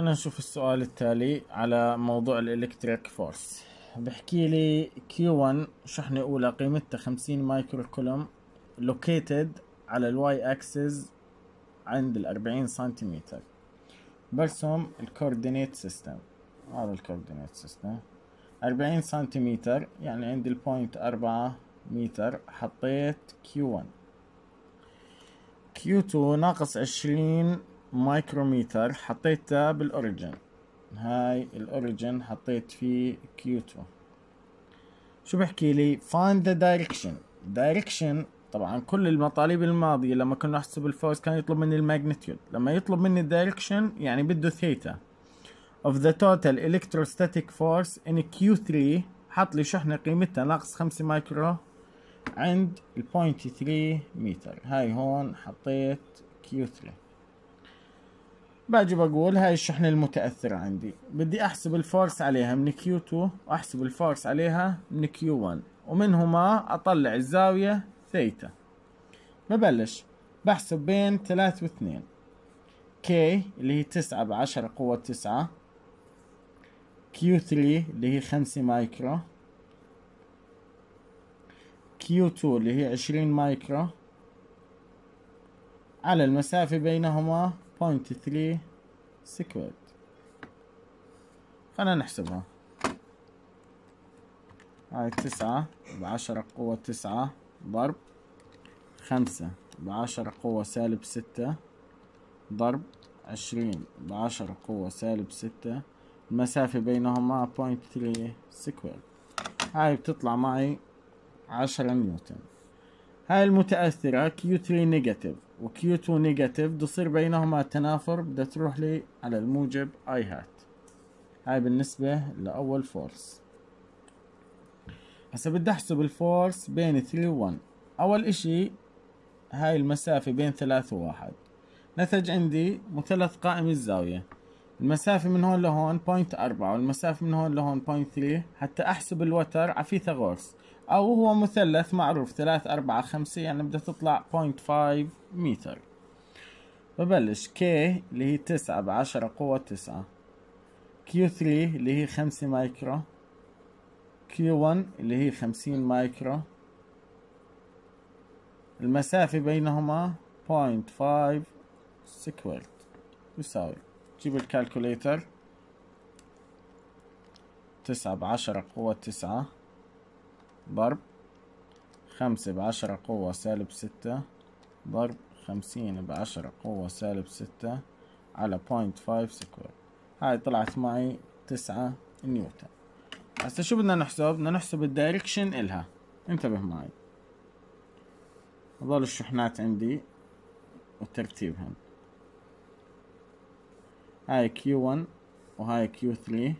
خلينا نشوف السؤال التالي على موضوع الإلكتريك فورس بحكي لي Q1 شحنة أولى قيمتها 50 مايكرو كولوم لوكيتد على الواي أكسس عند ال 40 سنتيمتر برسم الكوردينيت سيستم هذا الكوردينيت سيستم 40 سنتيمتر يعني عند البوينت 4 متر حطيت Q1 Q2 ناقص 20 مايكروميتر حطيتها بالاوريجن هاي الاوريجن حطيت فيه كيو 2 شو بحكي لي فايند ذا دايركشن دايركشن طبعا كل المطالب الماضيه لما كنا نحسب الفورس كان يطلب مني الماجنتيود لما يطلب مني الدايركشن يعني بده ثيتا of the total electrostatic force in Q3 حط لي شحنة قيمتها ناقص 5 مايكرو عند point 3 متر هاي هون حطيت Q3 باجي بقول هاي الشحنة المتأثرة عندي بدي أحسب الفورس عليها من Q2 وأحسب الفورس عليها من Q1 ومنهما أطلع الزاوية ثيتا ببلش بحسب بين ثلاث واثنين K اللي هي تسعة بعشرة قوة تسعة Q3 اللي هي خمسة مايكرو Q2 اللي هي عشرين مايكرو على المسافة بينهما 0.3 سكويرد خلينا نحسبها هاي تسعة بعشرة قوة تسعة ضرب خمسة بعشرة قوة سالب ستة ضرب عشرين بعشرة قوة سالب ستة المسافة بينهما 0.3 ثري هاي بتطلع معي عشرة نيوتن هاي المتأثرة q Q3 نيجاتيف وكيو 2 نيجاتيف بده بينهما تنافر بدها تروح لي على الموجب اي هات هاي بالنسبة لأول فورس هسا بدي احسب الفورس بين 3 و 1 أول إشي هاي المسافة بين 3 و 1 نتج عندي مثلث قائم الزاوية المسافة من هون لهون بوينت والمسافة من هون لهون بوينت حتى أحسب الوتر على فيثاغورس او هو مثلث معروف ثلاث اربعة خمسة يعني بدها تطلع بوينت فايف متر ببلش كي اللي هي تسعة بعشرة قوة تسعة كيو ثري اللي هي خمسة مايكرو كيو ون اللي هي خمسين مايكرو المسافة بينهما بوينت فايف سكويرت يساوي جيب الكالكوليتر تسعة بعشرة قوة تسعة ضرب خمسة بعشرة قوة سالب ستة ضرب خمسين بعشرة قوة سالب ستة على بوينت فايف سكوير هاي طلعت معي تسعة نيوتن هسا شو بدنا نحسب بدنا نحسب الدايركشن إلها انتبه معي هذول الشحنات عندي وترتيبهم هاي كيو 1 وهاي كيو 3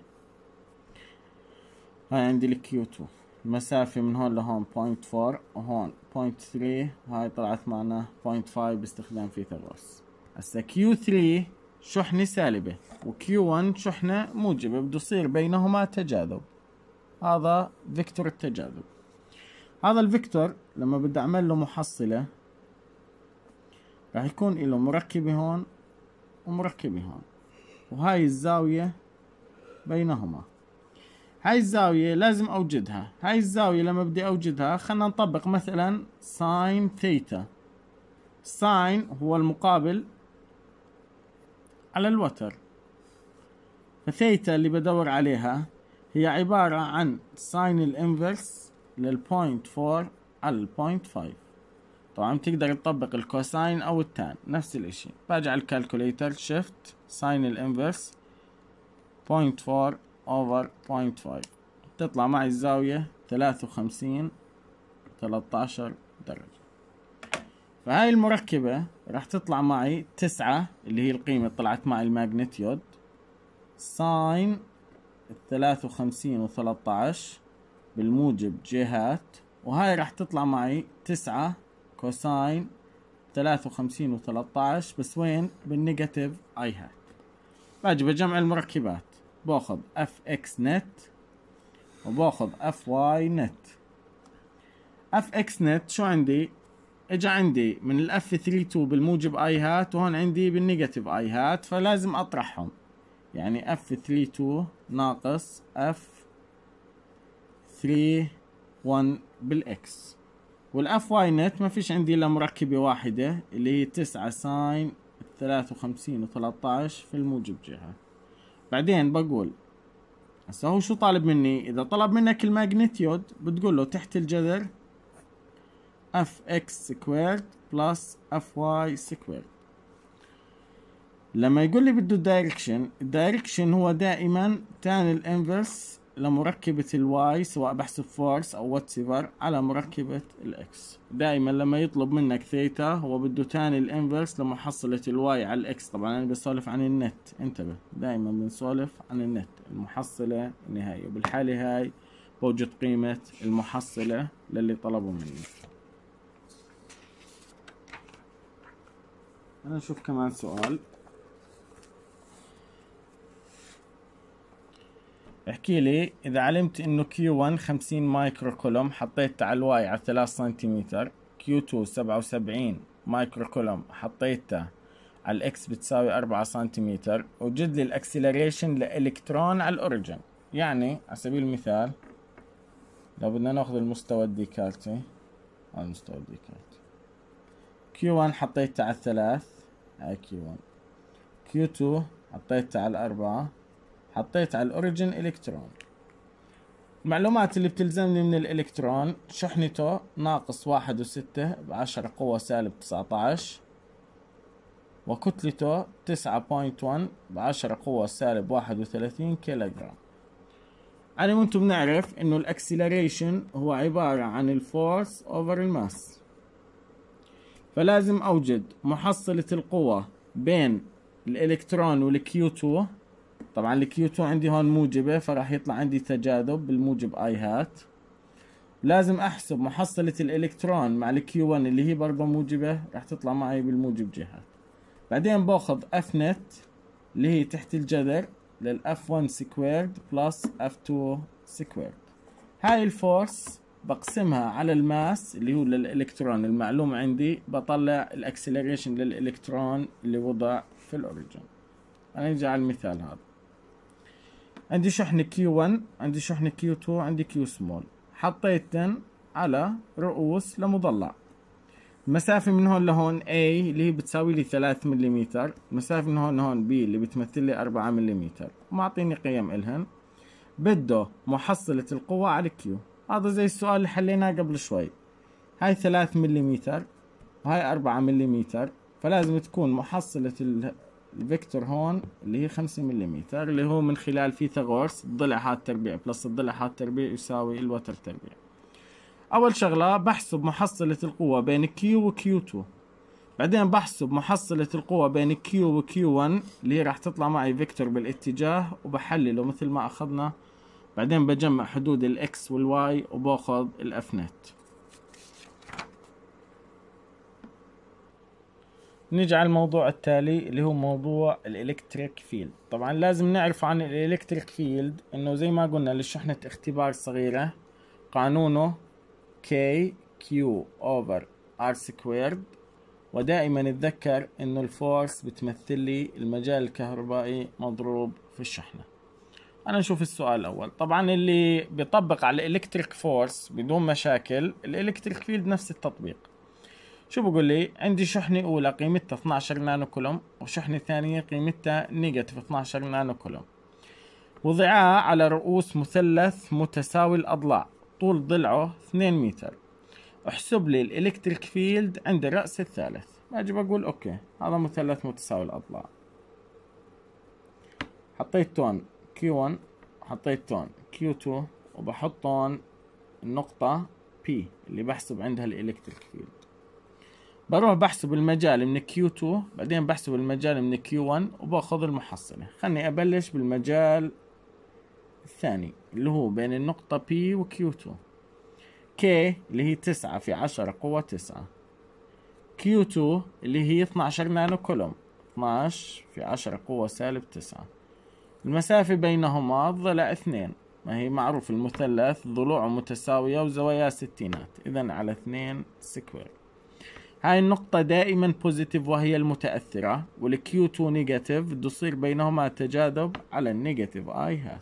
هاي عندي الكيو 2 المسافة من هون لهون 0.4 وهون 0.3 وهاي طلعت معنا 0.5 باستخدام فيثاغورس هسا Q3 شحنة سالبة وQ1 شحنة موجبة بده يصير بينهما تجاذب هذا فيكتور التجاذب هذا الفيكتور لما بدي اعمل له محصلة راح يكون له مركبة هون ومركبة هون وهاي الزاوية بينهما هاي الزاوية لازم أوجدها هاي الزاوية لما بدي أوجدها خلنا نطبق مثلا ساين ثيتا ساين هو المقابل على الوتر فثيتا اللي بدور عليها هي عبارة عن ساين الانفرس للبوينت فور على البوينت فايف طبعا تقدر تطبق الكوساين او التان نفس الاشي باجي على الكالكوليتر شيفت ساين الانفرس بوينت فور over 0.5 تطلع معي الزاوية 53 13 درجة فهاي المركبة راح تطلع معي 9 اللي هي القيمة طلعت معي الماجنتيود ساين 53 و 13 بالموجب جهات وهاي راح تطلع معي 9 كوساين 53 و 13 بس وين بالنيجاتيف اي هات باجي بجمع المركبات باخد اف اكس نت وباخد اف واي نت اف اكس نت شو عندي اجى عندي من الاف 32 بالموجب اي هات وهون عندي بالنيجاتيف اي هات فلازم اطرحهم يعني اف 32 ناقص اف 31 بالاكس والاف واي نت ما فيش عندي الا مركبه واحده اللي هي 9 ساين 53 و13 في الموجب جهه بعدين بقول هسه هو شو طالب مني اذا طلب منك الماجنتيود بتقول له تحت الجذر اف اكس سكويرد بلس اف واي سكويرد لما يقول لي بده الدايركشن الدايركشن هو دائما تان الانفرس لمركبة الواي سواء بحسب فورس أو واتسيفر على مركبة الإكس دائما لما يطلب منك ثيتا هو بده تاني الإنفرس لمحصلة الواي على الإكس طبعا أنا بسولف عن النت انتبه دائما بنسولف عن النت المحصلة النهائية وبالحالة هاي بوجد قيمة المحصلة للي طلبوا مني أنا نشوف كمان سؤال احكي لي إذا علمت إنه Q1 50 مايكرو كولوم حطيت على الواي على 3 سنتيمتر Q2 77 مايكرو كولوم حطيته على الإكس بتساوي 4 سنتيمتر وجد لي الأكسلريشن لإلكترون على الأوريجن يعني على سبيل المثال لو بدنا ناخذ المستوى الديكارتي على المستوى الديكارتي Q1 حطيته على الثلاث هاي Q1 Q2 حطيته على الأربعة حطيت على الاوريجن الكترون المعلومات اللي بتلزمني من الالكترون شحنته ناقص واحد وستة بعشرة قوة سالب تسعة عشر وكتلته تسعة بوينت ون بعشرة قوة سالب واحد وثلاثين كيلوغرام يعني وانتو بنعرف انه الاكسلريشن هو عبارة عن الفورس اوفر الماس فلازم اوجد محصلة القوة بين الالكترون والكيو 2 طبعا الكيو 2 عندي هون موجبة فراح يطلع عندي تجاذب بالموجب اي هات لازم احسب محصلة الالكترون مع الكيو 1 اللي هي برضه موجبة راح تطلع معي بالموجب جهات بعدين باخذ اف نت اللي هي تحت الجذر للاف 1 سكويرد بلس اف 2 سكويرد هاي الفورس بقسمها على الماس اللي هو للالكترون المعلوم عندي بطلع الاكسلريشن للالكترون اللي وضع في الاوريجن هنرجع على المثال هذا عندي شحن Q1 عندي شحن Q2 عندي Q small حطيتن على رؤوس لمضلع مسافة من هون لهون A اللي هي بتساوي لي 3 ملم مسافة من هون لهون B اللي بتمثل لي 4 ملم ومعطيني قيم إلهن بده محصلة القوة على Q هذا زي السؤال اللي حليناه قبل شوي هاي 3 ملم وهاي 4 ملم فلازم تكون محصلة الفيكتور هون اللي هي 5 ملم اللي هو من خلال فيثاغورس الضلع هاد تربيع بلس الضلع هاد تربيع يساوي الوتر تربيع أول شغلة بحسب محصلة القوة بين Q و Q2 بعدين بحسب محصلة القوة بين Q و Q1 اللي هي راح تطلع معي فيكتور بالاتجاه وبحلله مثل ما أخذنا بعدين بجمع حدود الإكس والواي وباخذ الأف نت نجي على الموضوع التالي اللي هو موضوع الالكتريك فيلد طبعا لازم نعرف عن الالكتريك فيلد انه زي ما قلنا لشحنة اختبار صغيرة قانونه K Q over R squared ودائما اتذكر انه الفورس بتمثل لي المجال الكهربائي مضروب في الشحنة انا نشوف السؤال الاول طبعا اللي بيطبق على الالكتريك فورس بدون مشاكل الالكتريك فيلد نفس التطبيق شو بقول لي عندي شحنة أولى قيمتها 12 نانو كولوم وشحنة ثانية قيمتها نيجاتيف 12 نانو كولوم وضعا على رؤوس مثلث متساوي الأضلاع طول ضلعه 2 متر احسب لي الإلكتريك فيلد عند الرأس الثالث أجي بقول أوكي هذا مثلث متساوي الأضلاع حطيت تون Q1 حطيت تون Q2 وبحط تون النقطة P اللي بحسب عندها الإلكتريك فيلد بروح بحسب المجال من q 2 بعدين بحسب المجال من q 1 وباخذ المحصلة خلني ابلش بالمجال الثاني اللي هو بين النقطة P و Q2 K اللي هي تسعة في عشرة قوة تسعة Q2 اللي هي 12 نانو كولوم 12 في عشرة قوة سالب تسعة المسافة بينهما ضلع اثنين ما هي معروف المثلث ضلوعه متساوية وزواياه ستينات إذا على اثنين سكوير هاي النقطة دائما بوزيتيف وهي المتأثرة والكيو 2 نيجاتيف بده يصير بينهما تجاذب على النيجاتيف اي هات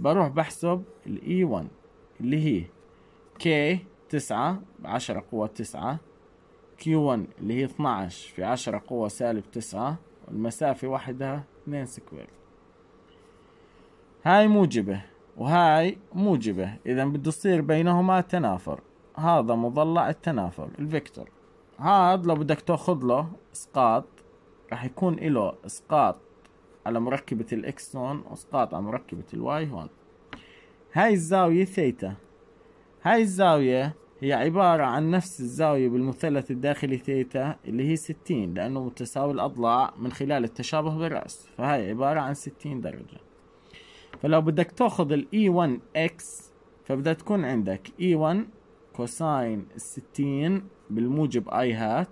بروح بحسب الاي 1 e اللي هي كي 9 بعشرة قوة 9 كيو 1 اللي هي 12 في 10 قوة سالب 9 والمسافة وحدها 2 سكوير هاي موجبة وهاي موجبة إذا بده يصير بينهما تنافر هذا مضلع التنافر الفيكتور هذا لو بدك تاخذ له اسقاط راح يكون له اسقاط على مركبة الاكس هون واسقاط على مركبة الواي هون هاي الزاوية ثيتا هاي الزاوية هي عبارة عن نفس الزاوية بالمثلث الداخلي ثيتا اللي هي ستين لأنه متساوي الأضلاع من خلال التشابه بالرأس فهاي عبارة عن ستين درجة فلو بدك تاخذ ال E1 اكس فبدها تكون عندك اي e 1 كوساين الستين بالموجب اي هات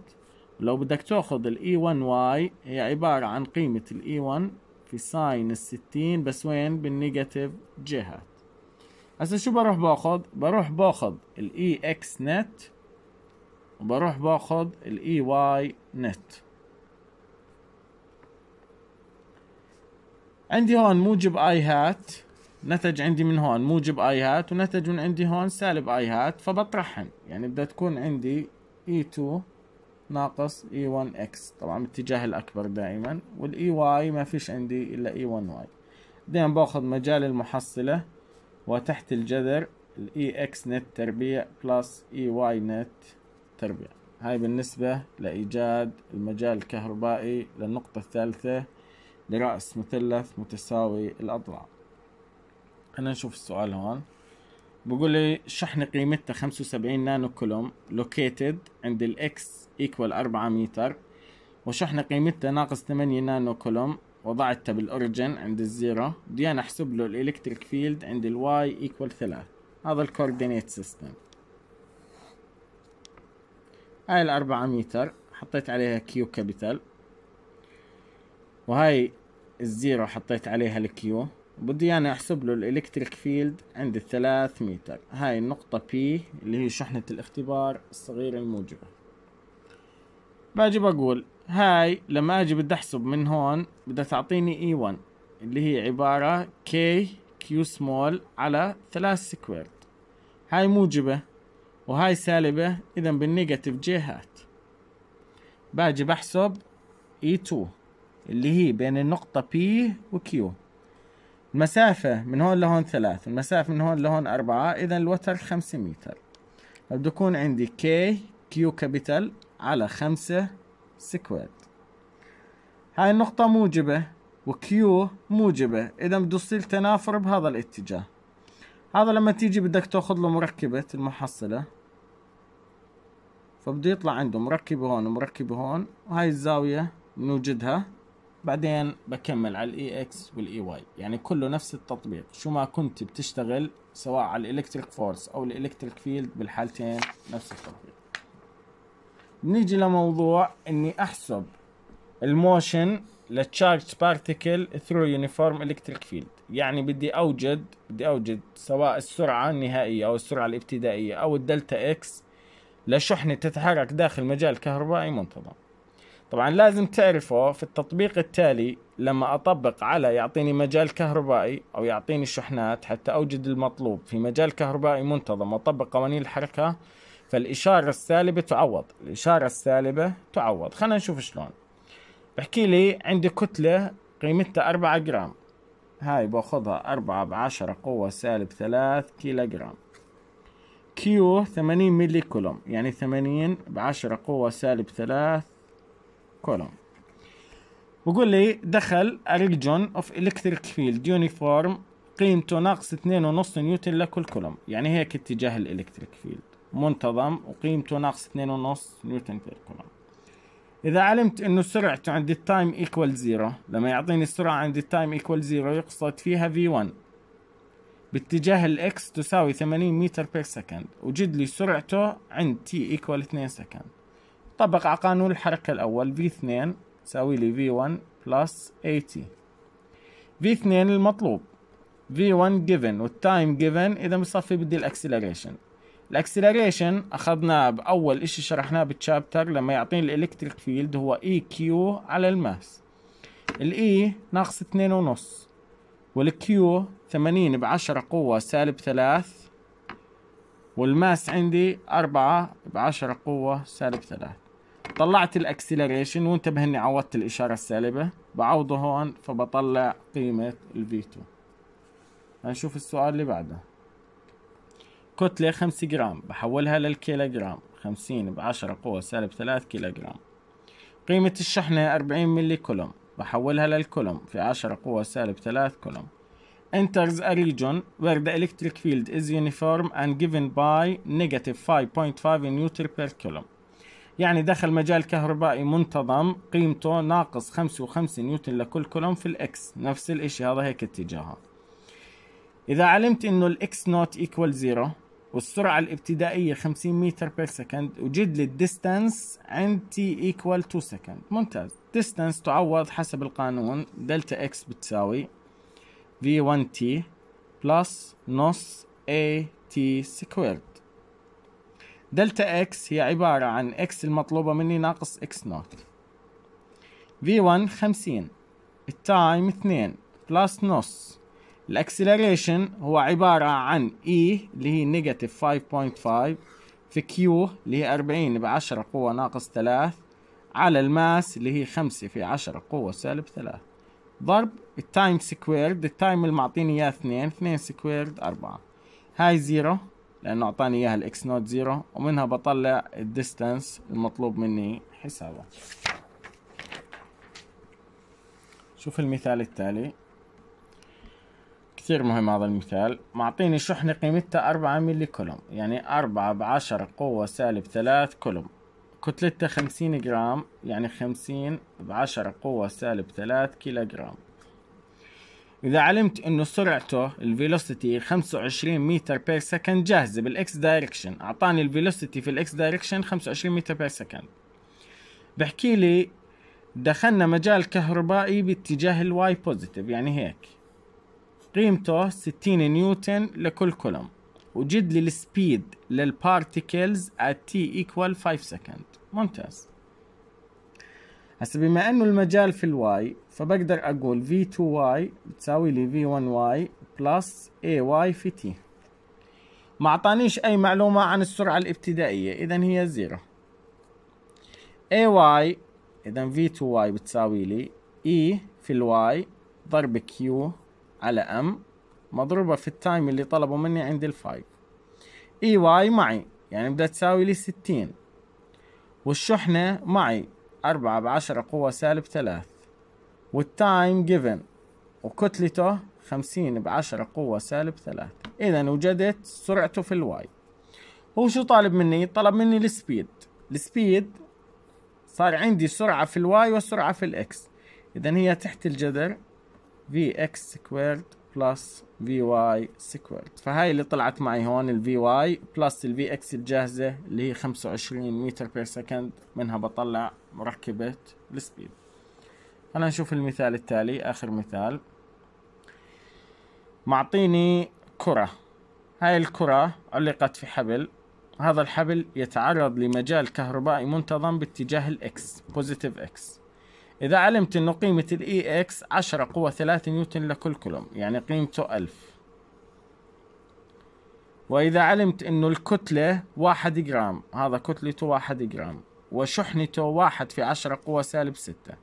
لو بدك تاخذ الاي 1 واي هي عبارة عن قيمة الاي 1 e في ساين الستين بس وين بالنيجاتيف جي هات هسا شو بروح باخذ بروح باخذ الاي اكس نت وبروح باخذ الاي واي نت عندي هون موجب اي هات نتج عندي من هون موجب اي هات ونتج من عندي هون سالب اي هات فبطرحهم يعني بدها تكون عندي اي e 2 ناقص اي 1 اكس طبعا باتجاه الاكبر دائما والاي واي e ما فيش عندي الا اي 1 واي بعدين باخذ مجال المحصلة وتحت الجذر الاي اكس نت تربيع بلس اي واي نت تربيع هاي بالنسبة لإيجاد المجال الكهربائي للنقطة الثالثة لرأس مثلث متساوي الأضلاع خلينا نشوف السؤال هون بقول لي شحن قيمتها 75 نانو كولوم لوكيتد عند الاكس ايكوال 4 متر وشحن قيمتها ناقص 8 نانو كولوم وضعتها بالاوريجن عند الزيرو بدي انا احسب له الالكتريك فيلد عند الواي ايكوال 3 هذا الكوردينيت سيستم هاي الأربعة متر حطيت عليها كيو كابيتال وهاي الزيرو حطيت عليها الكيو بدي يعني احسب له الالكتريك فيلد عند الثلاث متر هاي النقطة بي اللي هي شحنة الاختبار الصغيرة الموجبة باجي بقول هاي لما اجي بدي احسب من هون بدها تعطيني اي e 1 اللي هي عبارة K كيو سمول على ثلاث سكويرد هاي موجبة وهاي سالبة اذا بالنيجاتيف جي هات باجي بحسب اي e 2 اللي هي بين النقطة بي وكيو المسافة من هون لهون ثلاث المسافة من هون لهون أربعة إذا الوتر خمسة متر فبده يكون عندي كي كيو كابيتال على خمسة سكواد هاي النقطة موجبة وكيو موجبة إذا بده يصير تنافر بهذا الاتجاه هذا لما تيجي بدك تاخذ له مركبة المحصلة فبده يطلع عنده مركبة هون ومركبة هون وهاي الزاوية نوجدها بعدين بكمل على الاي اكس e والاي واي e يعني كله نفس التطبيق شو ما كنت بتشتغل سواء على الالكتريك فورس او الالكتريك فيلد بالحالتين نفس التطبيق نيجي لموضوع اني احسب الموشن للتشارج بارتيكل ثرو يونيفورم الكتريك فيلد يعني بدي اوجد بدي اوجد سواء السرعه النهائيه او السرعه الابتدائيه او الدلتا اكس لشحنه تتحرك داخل مجال كهربائي منتظم طبعا لازم تعرفه في التطبيق التالي لما اطبق على يعطيني مجال كهربائي او يعطيني شحنات حتى اوجد المطلوب في مجال كهربائي منتظم واطبق قوانين الحركه فالاشاره السالبه تعوض الاشاره السالبه تعوض خلينا نشوف شلون بحكي لي عندي كتله قيمتها 4 جرام هاي باخذها 4 ب 10 قوة سالب 3 كيلو جرام كيو 80 ملي كولوم يعني 80 ب 10 قوة سالب 3 كولوم بقول لي دخل اريجون اوف الكتريك فيلد يونيفورم قيمته ناقص 2.5 نيوتن لكل كولوم يعني هيك اتجاه الالكتريك فيلد منتظم وقيمته ناقص 2.5 نيوتن بير كولوم اذا علمت انه سرعته عند التايم ايكوال زيرو لما يعطيني السرعه عند التايم ايكوال زيرو يقصد فيها في 1 باتجاه الاكس تساوي 80 متر بير سكند وجد لي سرعته عند تي ايكوال 2 سكند طبق على قانون الحركة الأول V2 تساوي لي V1 بلس 80 V2 المطلوب V1 given والتايم given إذا بصفي بدي الأكسلريشن الاكسلريشن أخذناه بأول إشي شرحناه بالشابتر لما يعطيني الإلكتريك فيلد هو إي e كيو على الماس الإي e ناقص اتنين ونص والكيو ثمانين بعشرة قوة سالب ثلاث والماس عندي أربعة بعشرة قوة سالب ثلاث طلعت الاكسلريشن وانتبه اني عوضت الاشاره السالبه بعوضه هون فبطلع قيمه الفي 2 هنشوف السؤال اللي بعده كتلة خمس جرام بحولها للكيلو جرام خمسين بعشرة قوة سالب ثلاث كيلو جرام قيمة الشحنة أربعين ملي كولوم بحولها للكولوم في عشرة قوة سالب ثلاث كولوم enters a region where the electric field is uniform and given by negative 5.5 نيوتن per coulomb يعني دخل مجال كهربائي منتظم قيمته ناقص 55 نيوتن لكل كولوم في الاكس نفس الاشي هذا هيك اتجاهه اذا علمت انه الاكس نوت ايكوال زيرو والسرعة الابتدائية 50 متر بير سكند وجدل الديستانس عند تي ايكوال 2 سكند ممتاز ديستانس تعوض حسب القانون دلتا اكس بتساوي في 1 تي بلس نص اي تي سكويرد دلتا اكس هي عبارة عن اكس المطلوبة مني ناقص اكس نوت في 1 خمسين التايم 2 بلس نص الاكسلريشن هو عبارة عن اي e اللي هي نيجاتيف 5.5 في كيو اللي هي 40 بعشرة قوة ناقص 3 على الماس اللي هي 5 في 10 قوة سالب 3 ضرب التايم سكويرد التايم اللي معطيني اياه 2 2 سكويرد 4 هاي زيرو لانه اعطاني اياها الاكس نوت زيرو ومنها بطلع الديستانس المطلوب مني حسابه شوف المثال التالي كثير مهم هذا المثال معطيني شحنة قيمتها أربعة ميلي كولوم يعني أربعة بعشرة قوة سالب ثلاث كولوم كتلتها خمسين جرام يعني خمسين بعشرة قوة سالب ثلاث كيلو جرام إذا علمت إنه سرعته Velocity 25 متر بير سكند جاهزة X Direction أعطاني Velocity في X Direction 25 متر بير سكند بحكي لي دخلنا مجال كهربائي باتجاه Y بوزيتيف يعني هيك قيمته 60 نيوتن لكل كولوم وجد لي السبيد للبارتيكلز at t equal 5 سكند ممتاز هسه بما انه المجال في الواي فبقدر اقول في 2 واي بتساوي لي في 1 واي بلس اي واي في تي ما اعطانيش اي معلومة عن السرعة الابتدائية اذا هي زيرو اي واي اذا في 2 واي بتساوي لي اي e في الواي ضرب كيو على ام مضروبة في التايم اللي طلبوا مني عند الفاي اي واي معي يعني بدها تساوي لي 60 والشحنة معي أربعة بعشرة قوة سالب ثلاث والتايم جيفن وكتلته خمسين بعشرة قوة سالب ثلاث إذا وجدت سرعته في الواي هو شو طالب مني؟ طلب مني السبيد السبيد صار عندي سرعة في الواي وسرعة في الاكس إذا هي تحت الجذر في اكس سكويرد بلس في واي سكويرد فهاي اللي طلعت معي هون الفي واي بلس الفي اكس الجاهزة اللي هي 25 متر بير سكند منها بطلع مركبة السبيد خلينا نشوف المثال التالي آخر مثال معطيني كرة هاي الكرة علقت في حبل هذا الحبل يتعرض لمجال كهربائي منتظم باتجاه الاكس بوزيتيف اكس إذا علمت أنه قيمة الإي إكس عشرة قوة ثلاثة نيوتن لكل كولوم يعني قيمته 1000 وإذا علمت أنه الكتلة واحد جرام هذا كتلته واحد جرام وشحنته واحد في عشرة قوة سالب ستة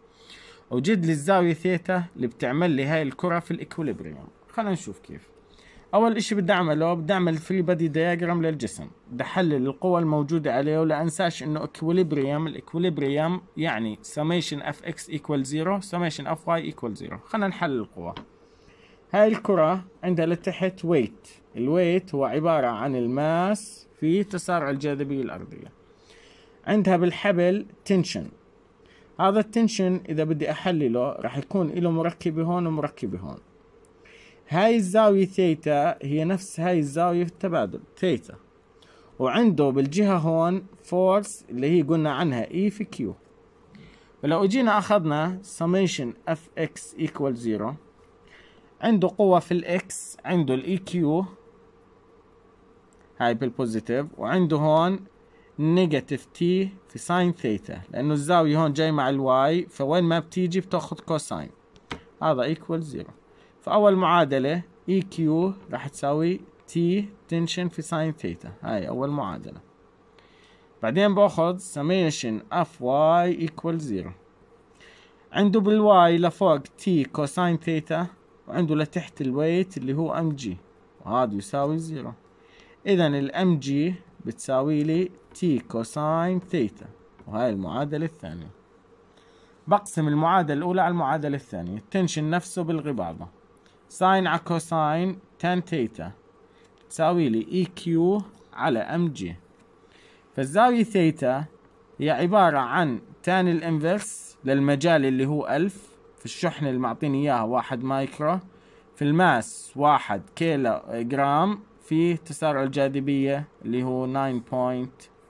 وجد لي الزاوية ثيتا اللي بتعمل لي هاي الكرة في الإكوليبريم خلينا نشوف كيف أول إشي بدي أعمله بدي أعمل فري بادي دياجرام للجسم بدي أحلل القوة الموجودة عليه ولا أنساش إنه إكوليبريم الإكوليبريم يعني سميشن اف اكس ايكوال زيرو سميشن اف واي ايكوال زيرو خلينا نحلل القوة هاي الكرة عندها لتحت ويت الويت هو عبارة عن الماس في تسارع الجاذبية الأرضية عندها بالحبل تنشن هذا التنشن اذا بدي احلله راح يكون له مركبة هون ومركبة هون هاي الزاوية ثيتا هي نفس هاي الزاوية في التبادل ثيتا وعنده بالجهة هون فورس اللي هي قلنا عنها اي e في كيو فلو اجينا اخذنا summation اف اكس equal زيرو عنده قوة في الاكس عنده الاي كيو e هاي بالبوزيتيف وعنده هون نيجاتيف تي في ساين ثيتا لانه الزاويه هون جاي مع الواي فوين ما بتيجي بتاخذ كوساين هذا ايكوال زيرو فاول معادله اي e كيو راح تساوي تي تنشن في ساين ثيتا هاي اول معادله بعدين باخذ سميشن اف واي ايكوال زيرو عنده بالواي لفوق تي كوساين ثيتا وعنده لتحت الويت اللي هو ام جي وهذا يساوي زيرو اذا الام جي بتساوي لي تي كوساين ثيتا وهاي المعادلة الثانية بقسم المعادلة الأولى على المعادلة الثانية التنشن نفسه بالغي بعضه ساين على كوساين تان ثيتا تساوي لي اي e كيو على ام جي فالزاوية ثيتا هي عبارة عن تان الانفرس للمجال اللي هو ألف في الشحنة اللي معطيني إياها واحد مايكرو في الماس واحد كيلو جرام فيه تسارع الجاذبية اللي هو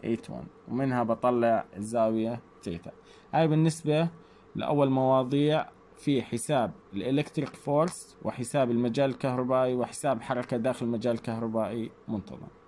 9.81 ومنها بطلع الزاوية تيتا هاي بالنسبة لأول مواضيع في حساب الإلكتريك فورس وحساب المجال الكهربائي وحساب حركة داخل المجال الكهربائي منتظم